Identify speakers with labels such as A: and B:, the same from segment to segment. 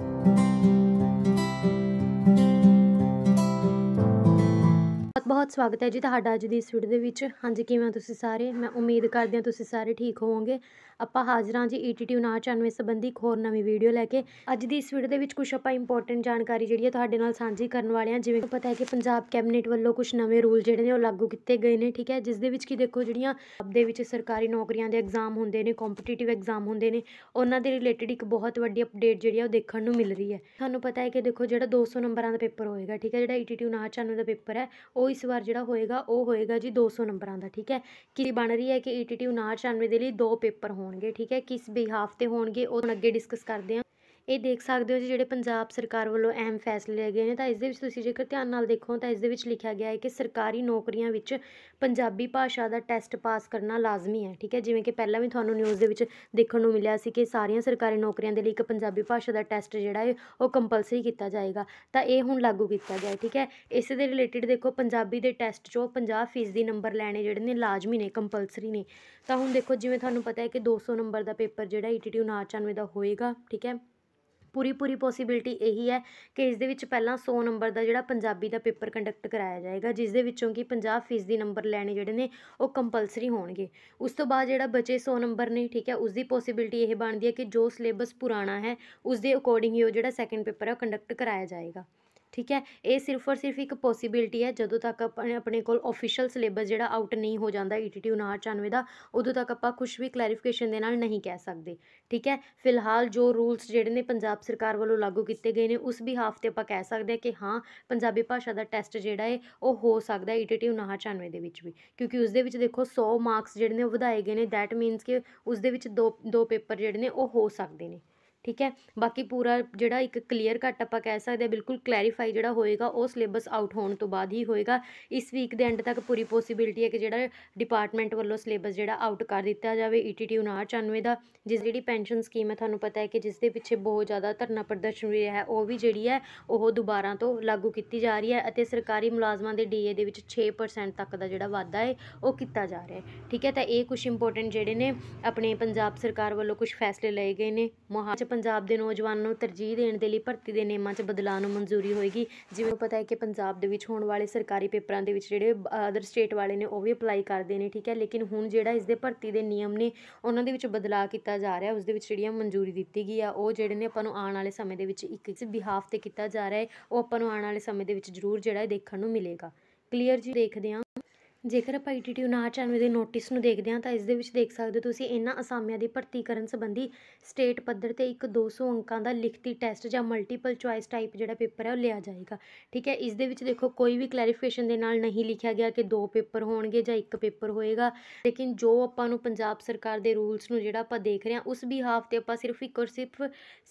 A: Thank you. ਬਹੁਤ ਸਵਾਗਤ ਹੈ ਜੀ ਤੁਹਾਡਾ ਅੱਜ ਦੀ ਇਸ ਵੀਡੀਓ ਦੇ ਵਿੱਚ ਹਾਂਜੀ ਕਿਵੇਂ ਹੋ ਤੁਸੀਂ ਸਾਰੇ ਮੈਂ ਉਮੀਦ ਕਰਦੀ ਹਾਂ ਤੁਸੀਂ ਸਾਰੇ ਠੀਕ ਹੋਵੋਗੇ ਆਪਾਂ ਹਾਜ਼ਰਾਂ ਜੀ ਈਟੀਟੀ 99 ਸੰਬੰਧੀ ਹੋਰ ਨਵੀਂ ਵੀਡੀਓ ਲੈ ਕੇ ਅੱਜ ਦੀ ਇਸ ਵੀਡੀਓ ਦੇ ਵਿੱਚ ਕੁਝ ਆਪਾਂ ਇੰਪੋਰਟੈਂਟ ਜਾਣਕਾਰੀ ਜਿਹੜੀ ਹੈ ਤੁਹਾਡੇ ਨਾਲ ਸਾਂਝੀ ਕਰਨ ਵਾਲੇ ਹਾਂ ਜਿਵੇਂ ਪਤਾ ਹੈ ਕਿ ਪੰਜਾਬ ਕੈਬਨਿਟ ਵੱਲੋਂ ਕੁਝ ਨਵੇਂ ਰੂਲ ਜਿਹੜੇ ਨੇ ਉਹ ਲਾਗੂ ਕੀਤੇ ਗਏ ਨੇ ਠੀਕ ਹੈ ਜਿਸ ਦੇ ਵਿੱਚ ਕੀ ਦੇਖੋ ਜਿਹੜੀਆਂ ਆਪ ਦੇ ਵਿੱਚ ਸਰਕਾਰੀ ਨੌਕਰੀਆਂ ਦੇ ਐਗਜ਼ਾਮ ਹੁੰਦੇ ਨੇ ਕੰਪੀਟੀਟਿਵ ਐਗਜ਼ਾਮ ਹੁੰਦੇ ਨੇ ਉਹਨਾਂ ਦੇ ਰਿਲੇਟਡ ਇੱਕ ਬਹੁਤ ਵੱਡੀ ਅਪਡੇਟ ਜਿਹੜੀ ਹੈ ਉਹ ਦੇਖਣ ਨੂੰ ਮਿਲ ਰਹੀ ਹੈ ਤੁਹਾਨੂੰ ਪਤਾ ਹੈ ਕਿ ਦੇਖੋ ਜਿਹੜਾ 200 ਨੰਬਰਾਂ ਦਾ ਪੇਪਰ ਹੋਏਗਾ ਠੀਕ ਹੈ ਜਿਹੜਾ ETT 99 ਦਾ ਪੇਪਰ ਹੈ ਉਹ ਇਸ ਵਾਰ ਜਿਹੜਾ ਹੋਏਗਾ ਉਹ ਹੋਏਗਾ ਜੀ 200 ਨੰਬਰਾਂ ਦਾ ਠੀਕ ਹੈ ਕੀ ਬਣ ਰਹੀ ਹੈ ਕਿ ETT 99 ਦੇ ਲਈ ਦੋ ਪੇਪਰ ਹੋਣਗੇ ਠੀਕ ਹੈ ਕਿਸ ਬਿਹਾਫ ਤੇ ਹੋਣਗੇ ਉਹ ਅੱਗੇ ਡਿਸਕਸ ਕਰਦੇ ਹਾਂ ਇਹ ਦੇਖ ਸਕਦੇ ਹੋ ਜੀ ਜਿਹੜੇ ਪੰਜਾਬ ਸਰਕਾਰ ਵੱਲੋਂ ਅਹਿਮ ਫੈਸਲੇ ਲਏ ਗਏ ਨੇ ਤਾਂ ਇਸ ਦੇ ਵਿੱਚ ਤੁਸੀਂ ਜੇਕਰ ਧਿਆਨ ਨਾਲ ਦੇਖੋ ਤਾਂ ਇਸ ਦੇ ਵਿੱਚ ਲਿਖਿਆ ਗਿਆ ਹੈ ਕਿ ਸਰਕਾਰੀ ਨੌਕਰੀਆਂ ਵਿੱਚ ਪੰਜਾਬੀ ਭਾਸ਼ਾ ਦਾ ਟੈਸਟ ਪਾਸ ਕਰਨਾ ਲਾਜ਼ਮੀ ਹੈ ਠੀਕ ਹੈ ਜਿਵੇਂ ਕਿ ਪਹਿਲਾਂ ਵੀ ਤੁਹਾਨੂੰ ਨਿਊਜ਼ ਦੇ ਵਿੱਚ ਦੇਖਣ ਨੂੰ ਮਿਲਿਆ ਸੀ ਕਿ ਸਾਰੀਆਂ ਸਰਕਾਰੀ ਨੌਕਰੀਆਂ ਦੇ ਲਈ ਇੱਕ ਪੰਜਾਬੀ ਭਾਸ਼ਾ ਦਾ ਟੈਸਟ ਜਿਹੜਾ ਹੈ ਉਹ ਕੰਪਲਸਰੀ ਕੀਤਾ ਜਾਏਗਾ ਤਾਂ ਇਹ ਹੁਣ ਲਾਗੂ ਕੀਤਾ ਗਿਆ ਠੀਕ ਹੈ ਇਸ ਦੇ ਰਿਲੇਟਿਡ ਦੇਖੋ ਪੰਜਾਬੀ ਦੇ ਟੈਸਟ 'ਚੋਂ 50% ਨੰਬਰ ਲੈਣੇ ਜਿਹੜੇ ਨੇ ਲਾਜ਼ਮੀ ਨੇ ਕੰਪਲਸਰੀ ਨੇ ਤਾਂ ਹੁਣ ਦੇਖੋ ਜਿਵੇਂ ਤੁਹਾਨੂੰ ਪਤਾ ਹੈ ਕਿ 200 ਨੰਬਰ ਦਾ ਪੇਪਰ ਜਿਹੜਾ ETT 99 ਦਾ ਹੋਏਗਾ ਠੀਕ ਹੈ ਪੂਰੀ ਪੂਰੀ ਪੋਸਿਬਿਲਟੀ ਇਹੀ ਹੈ ਕਿ ਇਸ ਦੇ ਵਿੱਚ ਪਹਿਲਾਂ 100 ਨੰਬਰ ਦਾ ਜਿਹੜਾ ਪੰਜਾਬੀ ਦਾ ਪੇਪਰ ਕੰਡਕਟ ਕਰਾਇਆ ਜਾਏਗਾ ਜਿਸ ਦੇ ਵਿੱਚੋਂ ਕਿ 50 ਫੀਸਦੀ ਨੰਬਰ ਲੈਣੇ ਜਿਹੜੇ ਨੇ ਉਹ ਕੰਪਲਸਰੀ ਹੋਣਗੇ ਉਸ ਤੋਂ ਬਾਅਦ ਜਿਹੜਾ ਬਚੇ 100 ਨੰਬਰ ਨੇ ਠੀਕ ਹੈ ਉਸ ਦੀ ਪੋਸਿਬਿਲਟੀ ਇਹ ਬਣਦੀ ਹੈ ਕਿ ਜੋ ਸਿਲੇਬਸ ਪੁਰਾਣਾ ਹੈ ਉਸ ਦੇ ਅਕੋਰਡਿੰਗ ਹੀ ਉਹ ਜਿਹੜਾ ਸੈਕੰਡ ਪੇਪਰ ਹੈ ਉਹ ਕੰਡਕਟ ਕਰਾਇਆ ਜਾਏਗਾ ਠੀਕ ਹੈ ਇਹ ਸਿਰਫ ਔਰ ਸਿਰਫ ਇੱਕ ਪੋਸਿਬਿਲਟੀ ਹੈ ਜਦੋਂ ਤੱਕ ਆਪਣੇ ਆਪਣੇ ਕੋਲ ਅਫੀਸ਼ੀਅਲ ਸਿਲੇਬਸ ਜਿਹੜਾ ਆਊਟ ਨਹੀਂ ਹੋ ਜਾਂਦਾ ਈਟੀਟੀ e 99 ਦਾ ਉਦੋਂ ਤੱਕ ਆਪਾਂ ਕੁਝ ਵੀ ਕਲੈਰੀਫਿਕੇਸ਼ਨ ਦੇ ਨਾਲ ਨਹੀਂ ਕਹਿ ਸਕਦੇ ਠੀਕ ਹੈ ਫਿਲਹਾਲ ਜੋ ਰੂਲਸ ਜਿਹੜੇ ਨੇ ਪੰਜਾਬ ਸਰਕਾਰ ਵੱਲੋਂ ਲਾਗੂ ਕੀਤੇ ਗਏ ਨੇ ਉਸ ਬਿਹਾਫ ਤੇ ਆਪਾਂ ਕਹਿ ਸਕਦੇ ਹਾਂ ਕਿ ਹਾਂ ਪੰਜਾਬੀ ਭਾਸ਼ਾ ਦਾ ਟੈਸਟ ਜਿਹੜਾ ਹੈ ਉਹ ਹੋ ਸਕਦਾ ਹੈ ਈਟੀਟੀ e 99 ਦੇ ਵਿੱਚ ਵੀ ਕਿਉਂਕਿ ਉਸ ਦੇ ਵਿੱਚ ਦੇਖੋ 100 ਮਾਰਕਸ ਜਿਹੜੇ ਨੇ ਉਹ ਵਧਾਏ ਗਏ ਨੇ ਥੈਟ ਮੀਨਸ ਕਿ ਉਸ ਦੇ ਵਿੱਚ ਦੋ ਦੋ ਪੇਪਰ ਜਿਹੜੇ ਨੇ ਉਹ ਹੋ ਸਕਦੇ ਨੇ ਠੀਕ ਹੈ ਬਾਕੀ ਪੂਰਾ ਜਿਹੜਾ ਇੱਕ ਕਲੀਅਰ ਕੱਟ ਆਪਾਂ ਕਹਿ ਸਕਦੇ ਹਾਂ ਬਿਲਕੁਲ ਕਲੈਰੀਫਾਈ ਜਿਹੜਾ ਹੋਏਗਾ ਉਹ ਸਿਲੇਬਸ ਆਊਟ ਹੋਣ ਤੋਂ ਬਾਅਦ ਹੀ ਹੋਏਗਾ ਇਸ ਵੀਕ ਦੇ ਐਂਡ ਤੱਕ ਪੂਰੀ ਪੋਸਿਬਿਲਟੀ ਹੈ ਕਿ ਜਿਹੜਾ ਡਿਪਾਰਟਮੈਂਟ ਵੱਲੋਂ ਸਿਲੇਬਸ ਜਿਹੜਾ ਆਊਟ ਕਰ ਦਿੱਤਾ ਜਾਵੇ ਈਟੀਟੀ 99 ਦਾ ਜਿਸ ਜਿਹੜੀ ਪੈਨਸ਼ਨ ਸਕੀਮ ਹੈ ਤੁਹਾਨੂੰ ਪਤਾ ਹੈ ਕਿ ਜਿਸ ਦੇ ਪਿੱਛੇ ਬਹੁਤ ਜ਼ਿਆਦਾ ਧਰਨਾ ਪ੍ਰਦਰਸ਼ਨ ਵੀ ਰਿਹਾ ਹੈ ਉਹ ਵੀ ਜਿਹੜੀ ਹੈ ਉਹ ਦੁਬਾਰਾ ਤੋਂ ਲਾਗੂ ਕੀਤੀ ਜਾ ਰਹੀ ਹੈ ਅਤੇ ਸਰਕਾਰੀ ਮੁਲਾਜ਼ਮਾਂ ਦੇ ਡੀਏ ਦੇ ਵਿੱਚ 6% ਤੱਕ ਦਾ ਜਿਹੜਾ ਵਾਧਾ ਹੈ ਉਹ ਕੀਤਾ ਜਾ ਰਿਹਾ ਹੈ ਠੀਕ ਹੈ ਤਾਂ ਇਹ ਕੁਝ ਇੰਪੋਰਟੈਂਟ ਜਿਹੜੇ ਨੇ ਆਪਣੇ ਪੰਜਾਬ ਸਰਕਾਰ ਵੱਲੋਂ ਕੁਝ ਫੈਸਲੇ ਲਏ ਗਏ ਨੇ ਮੋਹਾਲੀ ਪੰਜਾਬ ਦੇ ਨੌਜਵਾਨਾਂ ਨੂੰ ਤਰਜੀਹ ਦੇਣ ਦੇ ਲਈ ਭਰਤੀ ਦੇ ਨਿਯਮਾਂ 'ਚ ਬਦਲਾਅ ਨੂੰ ਮਨਜ਼ੂਰੀ ਹੋਏਗੀ ਜਿਵੇਂ ਪਤਾ ਹੈ ਕਿ ਪੰਜਾਬ ਦੇ ਵਿੱਚ ਹੋਣ ਵਾਲੇ ਸਰਕਾਰੀ ਪੇਪਰਾਂ ਦੇ ਵਿੱਚ ਜਿਹੜੇ ਅਦਰ ਸਟੇਟ ਵਾਲੇ ਨੇ ਉਹ ਵੀ ਅਪਲਾਈ ਕਰਦੇ ਨੇ ਠੀਕ ਹੈ ਲੇਕਿਨ ਹੁਣ ਜਿਹੜਾ ਇਸ ਦੇ ਭਰਤੀ ਦੇ ਨਿਯਮ ਨੇ ਉਹਨਾਂ ਦੇ ਵਿੱਚ ਬਦਲਾਅ ਕੀਤਾ ਜਾ ਰਿਹਾ ਉਸ ਦੇ ਵਿੱਚ ਜਿਹੜੀਆਂ ਮਨਜ਼ੂਰੀ ਦਿੱਤੀ ਗਈ ਆ ਉਹ ਜਿਹੜੇ ਨੇ ਆਪਾਂ ਨੂੰ ਆਉਣ ਵਾਲੇ ਸਮੇਂ ਦੇ ਵਿੱਚ ਇੱਕ ਇੱਕ ਬਿਹਾਫ ਤੇ ਕੀਤਾ ਜਾ ਰਿਹਾ ਹੈ ਉਹ ਆਪਾਂ ਨੂੰ ਆਉਣ ਵਾਲੇ ਸਮੇਂ ਦੇ ਵਿੱਚ ਜ਼ਰੂਰ ਜਿਹੜਾ ਦੇਖਣ ਨੂੰ ਮਿਲੇਗਾ ਕਲੀਅਰ ਜੀ ਦੇਖਦੇ ਆਂ ਜੇਕਰ ਆਪਾਂ ਈਟੀਟੀ 59 94 ਦੇ ਨੋਟਿਸ ਨੂੰ ਦੇਖਦੇ ਹਾਂ ਤਾਂ ਇਸ ਦੇ ਵਿੱਚ ਦੇਖ ਸਕਦੇ ਹੋ ਤੁਸੀਂ ਇਹਨਾਂ ਅਸਾਮੀਆਂ ਦੀ ਭਰਤੀ ਕਰਨ ਸੰਬੰਧੀ ਸਟੇਟ ਪੱਧਰ ਤੇ ਇੱਕ 200 ਅੰਕਾਂ ਦਾ ਲਿਖਤੀ ਟੈਸਟ ਜਾਂ ਮਲਟੀਪਲ ਚੁਆਇਸ ਟਾਈਪ ਜਿਹੜਾ ਪੇਪਰ ਹੈ ਉਹ ਲਿਆ ਜਾਏਗਾ ਠੀਕ ਹੈ ਇਸ ਦੇ ਵਿੱਚ ਦੇਖੋ ਕੋਈ ਵੀ ਕਲੈਰੀਫਿਕੇਸ਼ਨ ਦੇ ਨਾਲ ਨਹੀਂ ਲਿਖਿਆ ਗਿਆ ਕਿ ਦੋ ਪੇਪਰ ਹੋਣਗੇ ਜਾਂ ਇੱਕ ਪੇਪਰ ਹੋਏਗਾ ਲੇਕਿਨ ਜੋ ਆਪਾਂ ਨੂੰ ਪੰਜਾਬ ਸਰਕਾਰ ਦੇ ਰੂਲਸ ਨੂੰ ਜਿਹੜਾ ਆਪਾਂ ਦੇਖ ਰਹੇ ਹਾਂ ਉਸ ਬਿਹਾਫ ਤੇ ਆਪਾਂ ਸਿਰਫ ਇੱਕ ਔਰ ਸਿਰਫ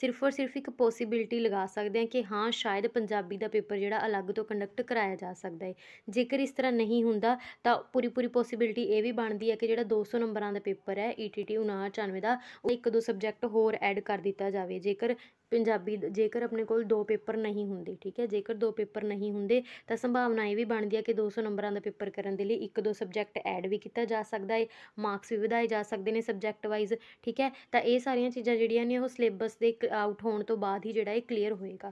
A: ਸਿਰਫ ਔਰ ਸਿਰਫ ਇੱਕ ਪੋਸਿਬਿਲਟੀ ਲਗਾ ਸਕਦੇ ਹਾਂ ਕਿ ਹਾਂ ਸ਼ਾਇਦ ਪੰਜਾਬੀ ਦਾ ਪੇਪਰ ਜਿਹੜਾ ਅਲੱਗ ਤੋਂ ਕੰਡਕਟ ਕਰਾਇਆ ਜਾ ਸਕਦਾ ਹੈ ਜੇਕਰ ਇਸ ਤਰ੍ਹਾਂ ਨਹੀਂ ਹੁੰਦਾ ਤਾਂ ਪੂਰੀ ਪੂਰੀ ਪੋਸਿਬਿਲਿਟੀ ਇਹ ਵੀ ਬਣਦੀ ਹੈ ਕਿ ਜਿਹੜਾ 200 ਨੰਬਰਾਂ ਦਾ ਪੇਪਰ ਹੈ ETT 9995 ਦਾ ਉਹ ਇੱਕ ਦੋ ਸਬਜੈਕਟ ਹੋਰ ਐਡ ਕਰ ਦਿੱਤਾ ਜਾਵੇ ਜੇਕਰ ਪੰਜਾਬੀ ਜੇਕਰ ਆਪਣੇ ਕੋਲ ਦੋ ਪੇਪਰ ਨਹੀਂ ਹੁੰਦੇ ਠੀਕ ਹੈ ਜੇਕਰ ਦੋ ਪੇਪਰ ਨਹੀਂ ਹੁੰਦੇ ਤਾਂ ਸੰਭਾਵਨਾ ਇਹ ਵੀ ਬਣਦੀ ਹੈ ਕਿ 200 ਨੰਬਰਾਂ ਦਾ ਪੇਪਰ ਕਰਨ ਦੇ ਲਈ ਇੱਕ ਦੋ ਸਬਜੈਕਟ ਐਡ ਵੀ ਕੀਤਾ ਜਾ ਸਕਦਾ ਹੈ ਮਾਰਕਸ ਵੀ ਵਧਾਏ ਜਾ ਸਕਦੇ ਨੇ ਸਬਜੈਕਟ ਵਾਈਜ਼ ਠੀਕ ਹੈ ਤਾਂ ਇਹ ਸਾਰੀਆਂ ਚੀਜ਼ਾਂ ਜਿਹੜੀਆਂ ਨੇ ਉਹ ਸਿਲੇਬਸ ਦੇ ਆਊਟ ਹੋਣ ਤੋਂ ਬਾਅਦ ਹੀ ਜਿਹੜਾ ਇਹ ਕਲੀਅਰ ਹੋਏਗਾ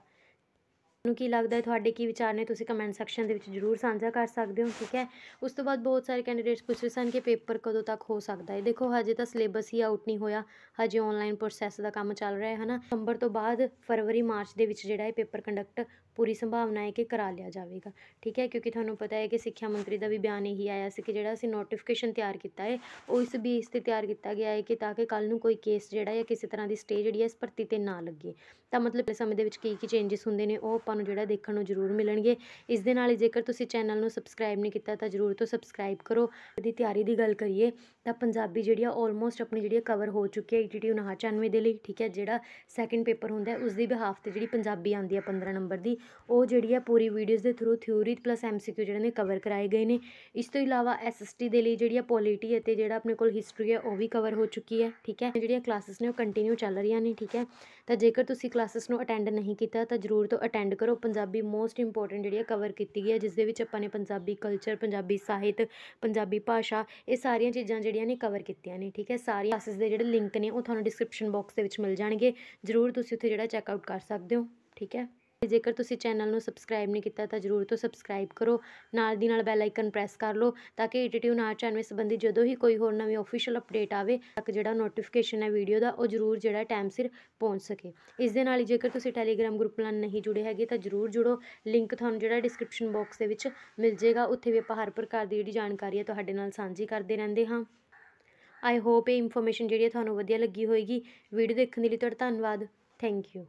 A: ਤੁਹਾਨੂੰ ਕੀ ਲੱਗਦਾ ਹੈ ਤੁਹਾਡੇ ਕੀ ਵਿਚਾਰ ਨੇ ਤੁਸੀਂ ਕਮੈਂਟ ਸੈਕਸ਼ਨ ਦੇ ਵਿੱਚ ਜਰੂਰ ਸਾਂਝਾ ਕਰ ਸਕਦੇ ਹੋ ਠੀਕ ਹੈ ਉਸ ਤੋਂ ਬਾਅਦ ਬਹੁਤ ਸਾਰੇ ਕੈਂਡੀਡੇਟਸ ਪੁੱਛ ਰਹੇ ਸਨ ਕਿ ਪੇਪਰ ਕਦੋਂ ਤੱਕ ਹੋ ਸਕਦਾ ਹੈ ਦੇਖੋ ਹਜੇ ਤਾਂ ਸਿਲੇਬਸ ਹੀ ਆਊਟ ਨਹੀਂ ਹੋਇਆ ਹਜੇ ਆਨਲਾਈਨ ਪ੍ਰੋਸੈਸ ਦਾ ਕੰਮ ਚੱਲ ਰਿਹਾ ਹੈ ਹਨਾ ਨੰਬਰ ਤੋਂ ਬਾਅਦ ਫਰਵਰੀ ਮਾਰਚ ਦੇ ਵਿੱਚ ਜਿਹੜਾ ਇਹ ਪੇਪਰ ਕੰਡਕਟ ਪੂਰੀ ਸੰਭਾਵਨਾ ਹੈ ਕਿ ਕਰਾ ਲਿਆ ਜਾਵੇਗਾ ਠੀਕ ਹੈ ਕਿਉਂਕਿ ਤੁਹਾਨੂੰ ਪਤਾ ਹੈ ਕਿ ਸਿੱਖਿਆ ਮੰਤਰੀ ਦਾ ਵੀ ਬਿਆਨ ਇਹੀ ਆਇਆ ਸੀ ਕਿ ਜਿਹੜਾ ਅਸੀਂ ਨੋਟੀਫਿਕੇਸ਼ਨ ਤਿਆਰ ਕੀਤਾ ਹੈ ਉਹ ਇਸ ਬੀਸ ਤੇ ਤਿਆਰ ਕੀਤਾ ਗਿਆ ਹੈ ਕਿ ਤਾਂ ਕਿ ਕੱਲ ਨੂੰ ਕੋਈ ਕੇਸ ਜਿਹੜਾ ਜਾਂ ਕਿਸੇ ਤਰ੍ਹਾਂ ਦੀ ਸਟੇ ਜਿਹੜੀ ਹੈ ਇਸ ਭਰਤੀ ਤੇ ਨਾ ਲੱਗੇ ਤਾਂ ਮਤਲਬ ਇਸ ਸਮੇਂ ਦੇ ਵਿੱਚ ਕੀ ਕੀ ਚੇਂਜਸ ਹੁੰਦੇ ਨੇ ਉਹ ਆਪਾਂ ਨੂੰ ਜਿਹੜਾ ਦੇਖਣ ਨੂੰ ਜ਼ਰੂਰ ਮਿਲਣਗੇ ਇਸ ਦੇ ਨਾਲ ਜੇਕਰ ਤੁਸੀਂ ਚੈਨਲ ਨੂੰ ਸਬਸਕ੍ਰਾਈਬ ਨਹੀਂ ਕੀਤਾ ਤਾਂ ਜ਼ਰੂਰ ਤੋਂ ਸਬਸਕ੍ਰਾਈਬ ਕਰੋ ਦੀ ਤਿਆਰੀ ਦੀ ਗੱਲ ਕਰੀਏ ਤਾਂ ਪੰਜਾਬੀ ਜਿਹੜੀ ਆ ਆਲਮੋਸਟ ਆਪਣੀ ਜਿਹੜੀ ਕਵਰ ਹੋ ਚੁੱਕੀ ਹੈ ਈਟੀਟੀ 99 ਦੇ ਲਈ ਠੀਕ ਹੈ ਜਿਹੜਾ ਸੈਕੰਡ ਪੇਪਰ ਹੁੰਦਾ ਉਸ ਦੀ ਬਿਹਾਫ ਤੇ ਜਿਹੜੀ ਪੰਜਾਬੀ ਆਉਂਦੀ ਹੈ 15 ਨੰਬਰ ਦੀ ਉਹ ਜਿਹੜੀ ਆ ਪੂਰੀ ਵੀਡੀਓਜ਼ ਦੇ ਥਰੂ ਥਿਊਰੀ ਪਲੱਸ ਐਮਸੀਕਿਊ ਜਿਹੜੇ ਨੇ ਕਵਰ ਕਰਾਏ ਗਏ ਨੇ ਇਸ ਤੋਂ ਇਲਾਵਾ ਐਸਐਸਟੀ ਦੇ ਲਈ ਜਿਹੜੀ ਆ ਪੋਲੀਟੀ ਅਤੇ ਜਿਹੜਾ ਆਪਣੇ ਕੋਲ ਹਿਸਟਰੀ ਹੈ ਉਹ ਵੀ ਕਵਰ ਹੋ ਚੁੱਕੀ ਹੈ ਠੀਕ ਹੈ ਜਿਹੜੀਆਂ ਕਲਾਸਿਸ ਨੇ ਉਹ ਕੰਟੀਨਿਊ ਚੱਲ ਰਹੀਆਂ ਨੇ ਠੀਕ ਹੈ ਤਾਂ ਜੇਕਰ ਤੁਸੀਂ ਕਲਾਸਿਸ ਨੂੰ ਅਟੈਂਡ ਨਹੀਂ ਕੀਤਾ ਤਾਂ ਜ਼ਰੂਰ ਤੋਂ ਅਟੈਂਡ ਕਰੋ ਪੰਜਾਬੀ ਮੋਸਟ ਇੰਪੋਰਟੈਂਟ ਜਿਹੜੀ ਹੈ ਕਵਰ ਕੀਤੀ ਗਈ ਹੈ ਜਿਸ ਦੇ ਵਿੱਚ ਆਪਾਂ ਨੇ ਪੰਜਾਬੀ ਕਲਚਰ ਪੰਜਾਬੀ ਸਾਹਿਤ ਪੰਜਾਬੀ ਭਾਸ਼ਾ ਇਹ ਸਾਰੀਆਂ ਚੀਜ਼ਾਂ ਜਿਹੜੀਆਂ ਨੇ ਕਵਰ ਕੀਤੀਆਂ ਨੇ ਠੀਕ ਹੈ ਸਾਰੀ ਕਲਾਸਿਸ ਦੇ ਜਿਹੜੇ ਲਿੰਕ ਨੇ ਉਹ ਤੁਹਾਨੂੰ ਡਿਸਕ੍ਰਿਪਸ਼ਨ ਬਾਕਸ ਦੇ ਵਿੱਚ ਮਿਲ ਜਾਣਗੇ ਜ਼ਰੂਰ ਤੁਸੀਂ ਉੱਥੇ ਜਿਹੜਾ ਚੈੱਕ ਆਊਟ ਕਰ ਸਕਦੇ ਹੋ ਠੀਕ ਹੈ ਤੇ ਜੇਕਰ ਤੁਸੀਂ ਚੈਨਲ ਨੂੰ ਸਬਸਕ੍ਰਾਈਬ ਨਹੀਂ ਕੀਤਾ ਤਾਂ ਜ਼ਰੂਰ ਤੋਂ ਸਬਸਕ੍ਰਾਈਬ ਕਰੋ ਨਾਲ ਦੀ ਨਾਲ ਬੈਲ ਆਈਕਨ ਪ੍ਰੈਸ ਕਰ ਲਓ ਤਾਂ ਕਿ ਈਟੀਟੀ ਨਾਲ ਚੈਨਲ ਸੰਬੰਧੀ ਜਦੋਂ ਹੀ ਕੋਈ ਹੋਰ ਨਵੀਂ ਅਫੀਸ਼ੀਅਲ ਅਪਡੇਟ ਆਵੇ ਤੱਕ ਜਿਹੜਾ ਨੋਟੀਫਿਕੇਸ਼ਨ ਹੈ ਵੀਡੀਓ ਦਾ ਉਹ ਜ਼ਰੂਰ ਜਿਹੜਾ ਟਾਈਮ ਸਿਰ ਪਹੁੰਚ ਸਕੇ ਇਸ ਦੇ ਨਾਲ ਹੀ ਜੇਕਰ ਤੁਸੀਂ ਟੈਲੀਗ੍ਰਾਮ ਗਰੁੱਪ ਨਾਲ ਨਹੀਂ ਜੁੜੇ ਹੈਗੇ ਤਾਂ ਜ਼ਰੂਰ ਜੁੜੋ ਲਿੰਕ ਤੁਹਾਨੂੰ ਜਿਹੜਾ ਡਿਸਕ੍ਰਿਪਸ਼ਨ ਬਾਕਸ ਦੇ ਵਿੱਚ ਮਿਲ ਜਾਏਗਾ ਉੱਥੇ ਵੀ ਆਪਾਂ ਹਰ ਪ੍ਰਕਾਰ ਦੀ ਜਿਹੜੀ ਜਾਣਕਾਰੀ ਹੈ ਤੁਹਾਡੇ ਨਾਲ ਸਾਂਝੀ ਕਰਦੇ ਰਹਿੰਦੇ ਹਾਂ ਆਈ ਹੋਪ ਇਹ ਇਨਫੋਰਮੇਸ਼ਨ ਜਿਹੜੀ ਤੁਹਾਨੂੰ ਵਧੀਆ ਲੱਗੀ ਹੋਏਗੀ ਵੀਡੀਓ ਦੇਖਣ ਦੇ ਲਈ ਤੁਹਾਡਾ ਧੰਨਵਾਦ ਥੈਂਕ ਯੂ